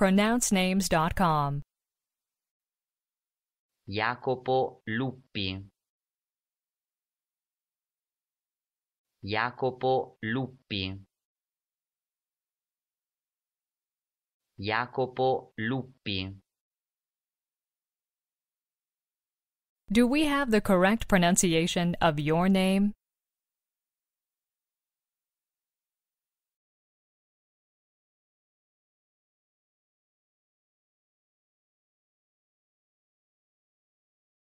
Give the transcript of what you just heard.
pronouncenames.com. Jacopo Luppi Jacopo Luppi Jacopo Luppi Do we have the correct pronunciation of your name?